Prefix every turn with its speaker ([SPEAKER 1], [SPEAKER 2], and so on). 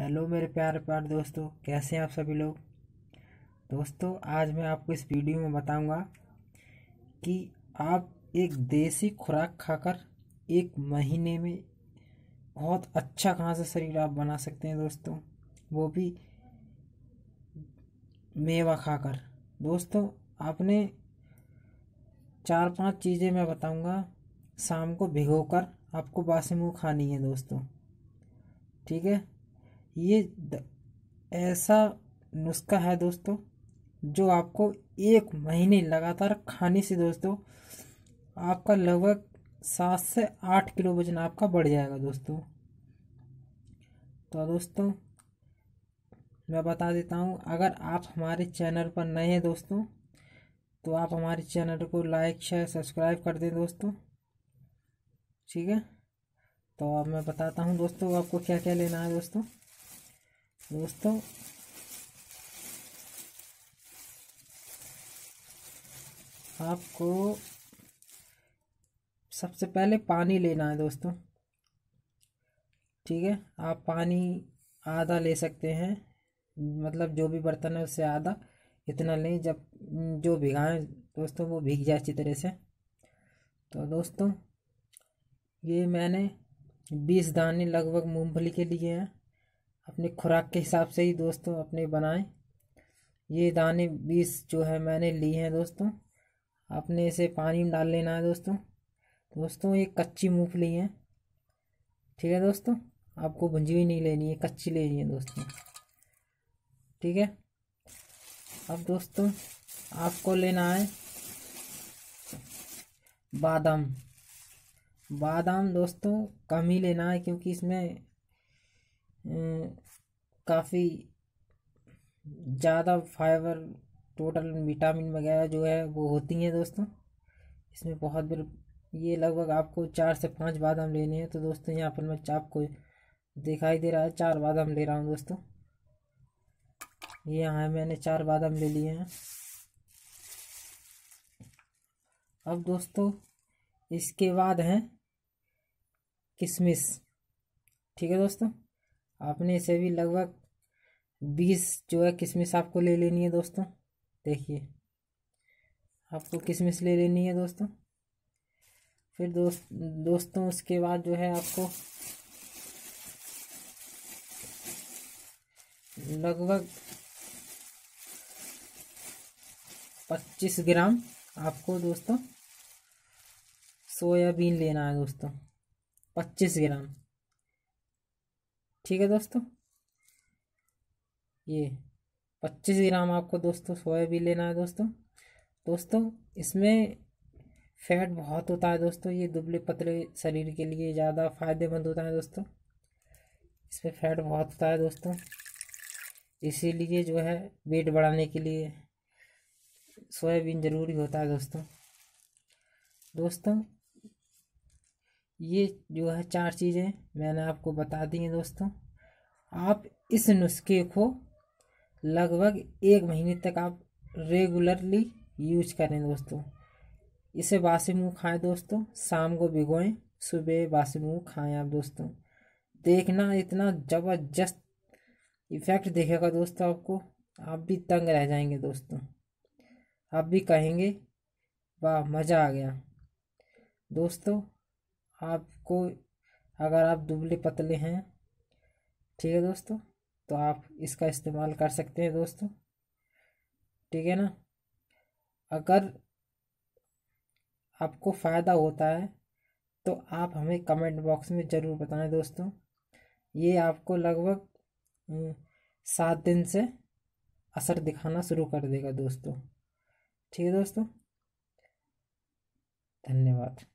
[SPEAKER 1] hello मेरे प्यारे प्यार दोस्तों कैसे हैं आप सभी लोग दोस्तों आज मैं आपको इस वीडियो में बताऊंगा कि आप एक देसी खुराक खाकर एक महीने में बहुत अच्छा कहाँ से शरीर आप बना सकते हैं दोस्तों वो भी मेवा खाकर दोस्तों आपने चार पांच चीज़ें मैं बताऊंगा शाम को भिगोकर आपको बासी मुँह खानी है दोस्तों ठीक है ये ऐसा नुस्खा है दोस्तों जो आपको एक महीने लगातार खाने से दोस्तों आपका लगभग सात से आठ किलो वजन आपका बढ़ जाएगा दोस्तों तो दोस्तों मैं बता देता हूँ अगर आप हमारे चैनल पर नए हैं दोस्तों तो आप हमारे चैनल को लाइक शेयर सब्सक्राइब कर दें दोस्तों ठीक है तो अब मैं बताता हूँ दोस्तों आपको क्या क्या लेना है दोस्तों दोस्तों आपको सबसे पहले पानी लेना है दोस्तों ठीक है आप पानी आधा ले सकते हैं मतलब जो भी बर्तन है उससे आधा इतना लें जब जो भिगाएं दोस्तों वो भीग जाए अच्छी तरह से तो दोस्तों ये मैंने बीस दाने लगभग मूंगफली के लिए हैं अपने खुराक के हिसाब से ही दोस्तों अपने बनाएं ये दाने बीस जो है मैंने ली हैं दोस्तों आपने इसे पानी में डाल लेना है दोस्तों दोस्तों ये कच्ची मूंगफली है ठीक है दोस्तों आपको भुंजी नहीं लेनी है कच्ची लेनी है दोस्तों ठीक है अब दोस्तों आपको लेना है बादाम बादाम दोस्तों कम ही लेना है क्योंकि इसमें काफ़ी ज़्यादा फाइबर टोटल विटामिन वगैरह जो है वो होती हैं दोस्तों इसमें बहुत बिल ये लगभग आपको चार से पाँच बादाम लेने हैं तो दोस्तों यहाँ पर मैं आपको दिखाई दे रहा है चार बादाम ले रहा हूँ दोस्तों ये यहाँ मैंने चार बादाम ले लिए हैं अब दोस्तों इसके बाद हैं किशमिश ठीक है दोस्तों आपने इसे भी लगभग बीस जो है किशमिश आपको ले लेनी है दोस्तों देखिए आपको किशमिश ले लेनी है दोस्तों फिर दोस्त दोस्तों उसके बाद जो है आपको लगभग पच्चीस ग्राम आपको दोस्तों सोयाबीन लेना है दोस्तों पच्चीस ग्राम ठीक है दोस्तों ये पच्चीस ग्राम आपको दोस्तों सोयाबीन लेना है दोस्तों दोस्तों इसमें फैट बहुत होता है दोस्तों ये दुबले पतले शरीर के लिए ज़्यादा फायदेमंद होता है दोस्तों इसमें फैट बहुत होता है दोस्तों इसीलिए जो है वेट बढ़ाने के लिए सोयाबीन ज़रूरी होता है दोस्तों दोस्तों ये जो है चार चीज़ें मैंने आपको बता दी हैं दोस्तों आप इस नुस्खे को लगभग एक महीने तक आप रेगुलरली यूज करें दोस्तों इसे बासी मुँह खाएं दोस्तों शाम को भिगोएं सुबह बासी मुँह खाएं आप दोस्तों देखना इतना ज़बरदस्त इफ़ेक्ट देखेगा दोस्तों आपको आप भी तंग रह जाएंगे दोस्तों आप भी कहेंगे वाह मज़ा आ गया दोस्तों आपको अगर आप दुबले पतले हैं ठीक है दोस्तों तो आप इसका इस्तेमाल कर सकते हैं दोस्तों ठीक है ना अगर आपको फ़ायदा होता है तो आप हमें कमेंट बॉक्स में ज़रूर बताएं दोस्तों ये आपको लगभग सात दिन से असर दिखाना शुरू कर देगा दोस्तों ठीक है दोस्तों धन्यवाद